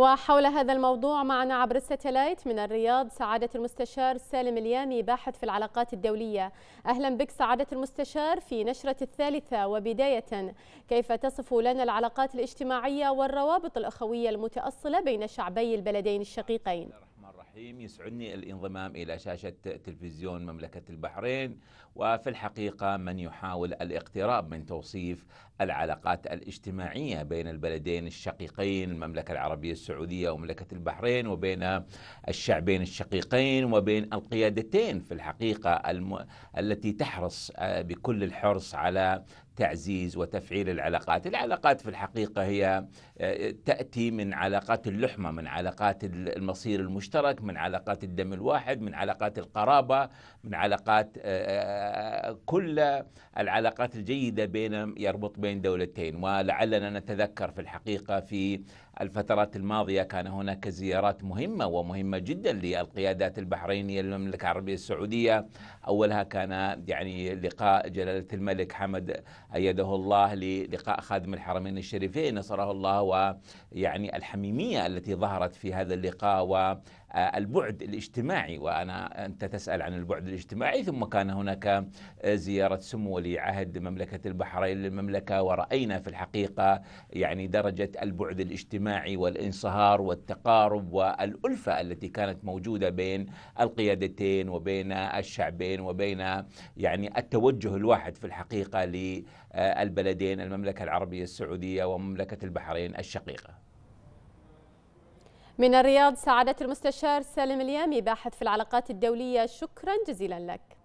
وحول هذا الموضوع معنا عبر الستلايت من الرياض سعادة المستشار سالم اليامي باحث في العلاقات الدولية أهلا بك سعادة المستشار في نشرة الثالثة وبداية كيف تصف لنا العلاقات الاجتماعية والروابط الأخوية المتأصلة بين شعبي البلدين الشقيقين الرحيم يسعدني الانضمام إلى شاشة تلفزيون مملكة البحرين وفي الحقيقة من يحاول الاقتراب من توصيف العلاقات الاجتماعية بين البلدين الشقيقين المملكة العربية السعودية ومملكة البحرين وبين الشعبين الشقيقين وبين القيادتين في الحقيقة الم... التي تحرص آه، بكل الحرص على تعزيز وتفعيل العلاقات العلاقات في الحقيقة هي آه، تأتي من علاقات اللحمة من علاقات المصير المشترك من علاقات الدم الواحد من علاقات القرابة من علاقات آه، آه، كل العلاقات الجيدة بين يربط بين دولتين ولعلنا نتذكر في الحقيقة في الفترات الماضية كان هناك زيارات مهمة ومهمة جدا للقيادات البحرينية للمملكة العربية السعودية أولها كان يعني لقاء جلالة الملك حمد أيده الله للقاء خادم الحرمين الشريفين نصره الله ويعني الحميمية التي ظهرت في هذا اللقاء البعد الاجتماعي وانا انت تسال عن البعد الاجتماعي ثم كان هناك زياره سمو ولي عهد مملكه البحرين للمملكه وراينا في الحقيقه يعني درجه البعد الاجتماعي والانصهار والتقارب والالفه التي كانت موجوده بين القيادتين وبين الشعبين وبين يعني التوجه الواحد في الحقيقه للبلدين المملكه العربيه السعوديه ومملكه البحرين الشقيقه من الرياض سعادة المستشار سالم اليامي باحث في العلاقات الدولية شكرا جزيلا لك